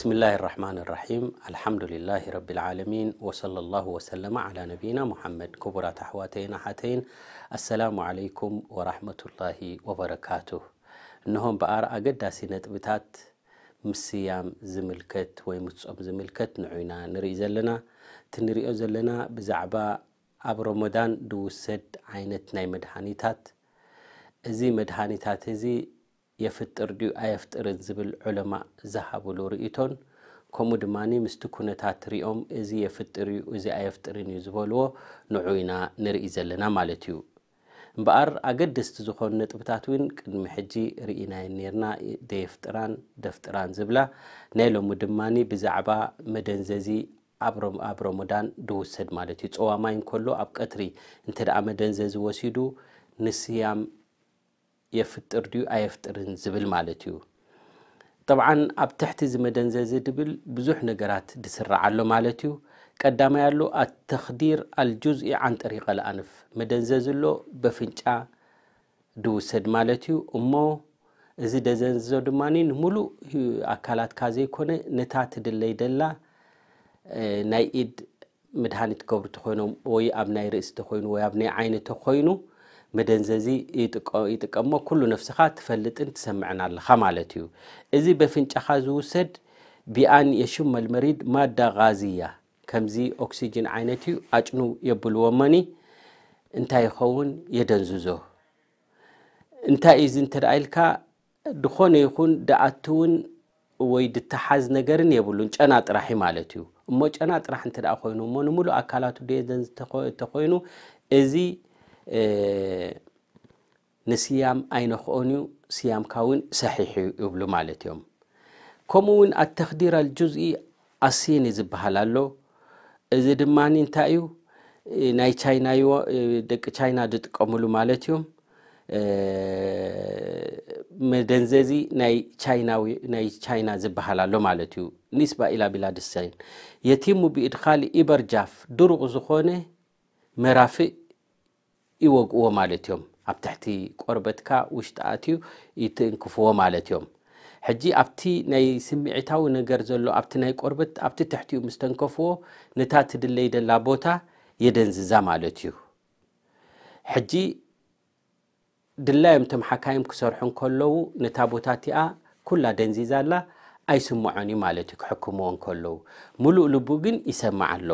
بسم الله الرحمن الرحيم الحمد لله رب العالمين وصلى الله وسلم على نبينا محمد كبرى تحواتين حتين السلام عليكم ورحمة الله وبركاته نهم بآر سنة بتات مسيام زملكت ويمتصوم زملكت نعينا نري زلنا تنري زلنا بزعبا أب رمضان سد عينت ناي مدحانيتات ازي مدحانيتات ازي የፍጥር ድዩ ኣየፍጥርን ዝብል ዑለማ ዝሃብሉ ርእቶን ከምኡ ድማ ምስቲ ኩነታት ሪኦም እዚ የፍጥር እዩ እዚ ኣየፍጥርን እዩ ዝበልዎ ንዑ ኢና ንርኢ ዘለና ማለት እዩ እምበኣር ኣገደስቲ ዝኾኑ ነጥብታት እውን ቅድሚ ሕጂ ርኢናየ ነርና ደየፍጥራን ደፍጥራን ዝብላ ናይ ሎሚ ድማ ብዛዕባ መደንዘዚ ኣብ ሮሞዳን ድውሰድ ማለት እዩ ፀዋማይ እንከሎ ኣብ ቀትሪ እንተ ደኣ መደንዘዚ ወሲዱ ንስያም يفتر ديو ايفتر زبل مالتيو طبعا اب تحت زمدن زبل بزوح نقرات دسرع عالو مالتيو قدام يالو التخدير الجزء عن طريق الانف مدن زيزلو بفنشا دو سد مالتيو امو زي دزن زودماني نمولو اكالات كازي كوني نتا تدلي دلا نايد مدهانيت كوبر تخوينو وي ابناي رئيس تخوينو وي ابناي عيني تخوينو መደንዘዚ ይጥቀሞ ኩሉ ነፍስኻ ትፈልጥን ትሰምዐን ኣለኻ ማለት እዩ እዚ በፍንጫኻ ዝውሰድ ቢኣን የሽመል መልመሪድ ማዳ ጋዚያ ከምዚ ኦክሲጅን ዓይነት እዩ ኣጭኑ የብልዎመኒ እንታይ ይኸውን የደንዝዞ እንታይ እዚ ዚ እንተደኣ ኢልካ ድኾነ ይኹን ደኣት ወይ ድተሓዝ ነገርን የብሉን ጨና ጥራሕ ማለት እዩ እሞ ጨና ጥራሕ እንተ ኮይኑ እሞ ንሙሉእ ኣካላቱ ደየ ተኮይኑ እዚ ንስያም ኣይነክኦን እዩ ስያምካ እውን ሰሒሕ ይብሉ ማለት እዮም ከምኡ እውን ኣተክዲር ኣልጁዝኢ ኣሲኒ ዝበሃል ኣሎ እዚ ድማ እንታይ እዩ ናይ ቻይና ደቂ ቻይና ዝጥቀምሉ ማለት እዮም መደንዘዚ ናይ ቻይና ዝበሃል ኣሎ ማለት እዩ ኒስባ ኢላ ቢላድሰይን የቲሙ ብኢድካሊ ኢበርጃፍ ድሩቕ ዝኾነ መራፍእ ይወግእዎ ማለት እዮም ኣብ ትሕቲ ቆርበትካ ውሽጢ ኣትዩ ይትንክፍዎ ማለት እዮም ሕጂ ኣብቲ ናይ ስምዒታዊ ነገር ዘሎ ኣብቲ ናይ ቆርበት ኣብቲ ትሕቲኡ ምስ ተንከፍዎ ነታ ትድለይ ደላ ቦታ የደንዝዛ ማለት እዩ ሕጂ ድላዮም ቶም ሓካይም ክሰርሑ ከለዉ ነታ ቦታ እቲኣ ኩላ ደንዚዛ ኣላ ኣይስምዖን እዩ ማለት እዩ ክሕክምዎ ከለዉ ሙሉእ ልቡ ግን ይሰማዓ ኣሎ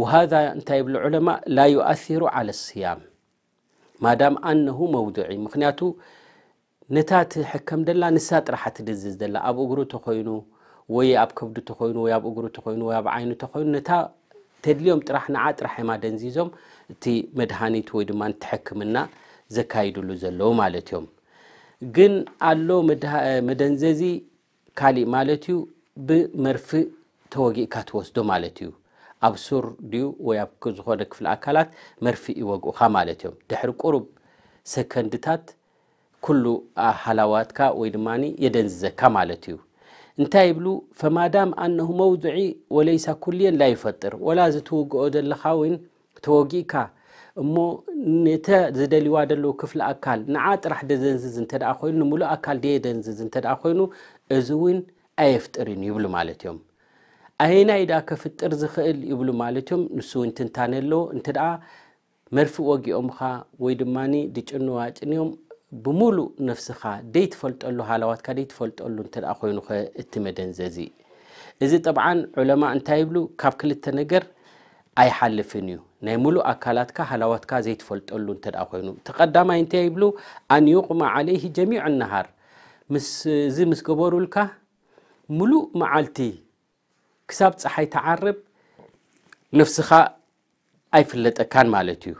ወሃذ እንታይ ብሎ ዑለማ ላ ዩኣثሩ ዓለ ስያም ማዳም ኣነሁ መውድዒ ምክንያቱ ነታ ትሕከም ደላ ንሳ ጥራሕ ት ደዝዝ ዘላ ኣብ እጉሩ ተኮይኑ ወይ ኣብ ከብዲ እተኮይኑ ወይ ኣብ እጉሩ እተኮይኑ ወ ኣብ ዓይኑ ተኮይኑ ነታ ተድልዮም ጥራሕ ንዓ ጥራሕ የማ ደንዚዞም እቲ መድሃኒት ወይ ድማ ንትሕክምና ዘካይድሉ ዘለዉ ማለት እዮም ግን ኣሎ መደንዘዚ ካሊእ ማለት እዩ ብመርፊእ ተወጊእካ ትወስዶ ማለት እዩ ኣብ ሱር ድዩ ወይ ኣብ ዝኾነ ክፍሊ ኣካላት መርፊ ይወግኡካ ማለት እዮም ድሕሪ ቁሩብ ሰከንድታት ኩሉ ኣሃላዋትካ ወይ ድማ የደንዝዘካ ማለት እዩ እንታይ ይብሉ ፈማዳም ኣነሁ መውድዒ ወለይሳ ኩልየን ላ ይፈጥር ወላ ዝትውግኦ ዘለካ ወይን ተወጊእካ እሞ ነተ ዝደልዋ ደለዉ ክፍሊ ኣካል ንዓ ጥራሕ ደዘንዝዝ እንተ ኮይኑ ንሙሉእ ኣካል ደየደንዝዝ እንተ እንተ ኮይኑ እዚ እውን ኣየፍጥርን ይብሉ ማለት እዮም ኣየናይ ዳ ከፍጥር ዝኽእል ይብሉ ማለት እዮም ንሱ እውን ትንታነ ኣለዎ እንተ ደኣ መርፊእ ወጊኦምካ ወይ ድማ ድጭንዋ ጭንዮም ብሙሉእ ነፍስኻ ደይ ትፈልጠሉ ሃላዋትካ ደይ ትፈልጠሉ እንተ ደኣ ኮይኑ ኸ እቲ መደንዘዚ እዚ ጠብዓን ዑለማ እንታይ ይብሉ ካብ ክልተ ነገር ኣይሓልፍን እዩ ናይ ሙሉእ ኣካላትካ ሃላዋትካ ዘይትፈልጠሉ እንተ ደኣ ኮይኑ ተቐዳማይ እንታይ ይብሉ ኣን ዩቕማ ዓለይሂ ጀሚዕ ምስ እዚ ምስ ገበሩልካ ሙሉእ መዓልቲ ክሳብ ፀሓይ ተዓርብ ንፍስኻ ኣይፍለጠካን ማለት እዩ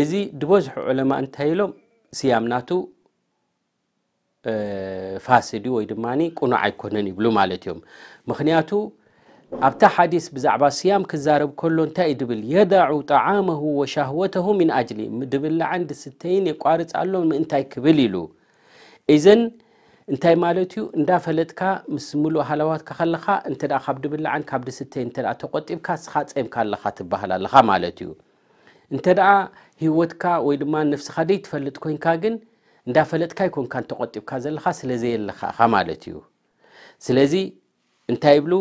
እዚ ድበዝሑ ዕለማ እንታይ ኢሎም ስያም ናቱ ፋሲድ ወይ ድማ ቁኑዓ ኣይኮነን ይብሉ ማለት እዮም ምክንያቱ ኣብታ ሓዲስ ብዛዕባ ስያም ክዛረብ ከሎ እንታይ እዩ ድብል የዳዑ ጣዓመሁ ወሻህወተሁ ሚን ኣጅሊ ድብልላ ዓንዲ ስተይን የቋርፃኣሎም ምእንታይ ክብል ኢሉ ዘ እንታይ ማለት እዩ እንዳ ፈለጥካ ምስ ሙሉእ ሃለዋትካ ከለካ እንተ ካብ ዲብላዓን ካብዲ ስተይ እንተ ተቆጢብካ ስኻፀምካ ኣለካ ትበሃል ኣለካ ማለት እዩ እንተደኣ ሂወትካ ወይ ድማ ነፍስካ ደይ ትፈልጥ ኮይንካ ግን እንዳ ፈለጥካ ይኮንካ ተቆጢብካ ዘለካ ስለዘይ የለካ እኻ ማለት እዩ ስለዚ እንታይ ይብሉ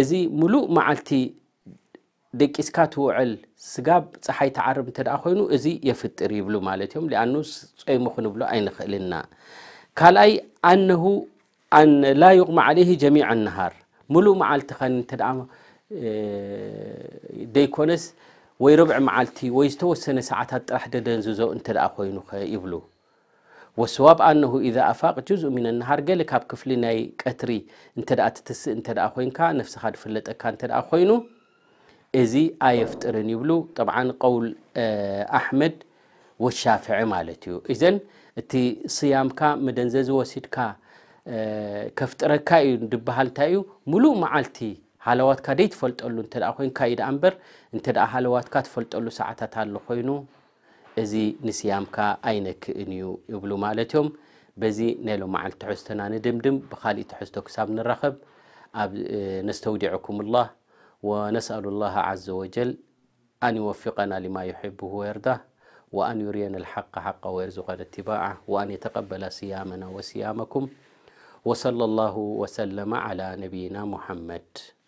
እዚ ሙሉእ መዓልቲ ደቂስካ ትውዕል ስጋብ ፀሓይ ተዓርብ እንተ ኮይኑ እዚ የፍጥር ይብሉ ማለት እዮም ሊኣንስ ፀይሙ ክንብሎ ኣይንክእልና ካልኣይ ኣነ ላ ይቕሚ عለይ ጀሚع ኣነሃር ሙሉእ መዓልቲ ኸ ተ ደይኮነስ ወይ ርብዕ መዓልቲ ወይ ዝተወሰነ ሰዓታት ጥራሕ ደደንዝዞ እተ ኮይኑ ይብሉ ወሰዋብ ኣነሁ ኢዛ ኣፋቅ ጁዝءሚን ነሃር ገሌ ካብ ክፍሊ ናይ ቀትሪ እንተ ትትስእ እንተ ኮይንካ ነፍስኻ ድፈለጠካ እተ ኮይኑ እዚ ኣየፍጥርን ይብሉ ጠብዓ ቀውል ኣመድ ወሻፍዒ ማለት እዩ እዘን እቲ ስያምካ መደንዘዚ ወሲድካ ከፍጥረካ እዩ ድበሃል እንታይ እዩ ሙሉእ መዓልቲ ሃለዋትካ ደይትፈልጠሉ እንተ ኮይንካ እዩ ዳ እምበር እንተ ሃለዋትካ ትፈልጠሉ ሰዓታት ኣሎ ኮይኑ እዚ ንስያምካ ኣይነክእን እዩ ይብሉ ማለት እዮም በዚ ናይ ሎም መዓልቲ ትሕዝቶና ንድምድም ብካሊእ ትሕዝቶ ክሳብ ንራኸብ نستودعكم الله ونسأل الله عز وجل أن يوفقنا لما يحبه ويرضاه وأن يرينا الحق حقا ويرزقنا اتباعه وأن يتقبل صيامنا وصيامكم وصلى الله وسلم على نبينا محمد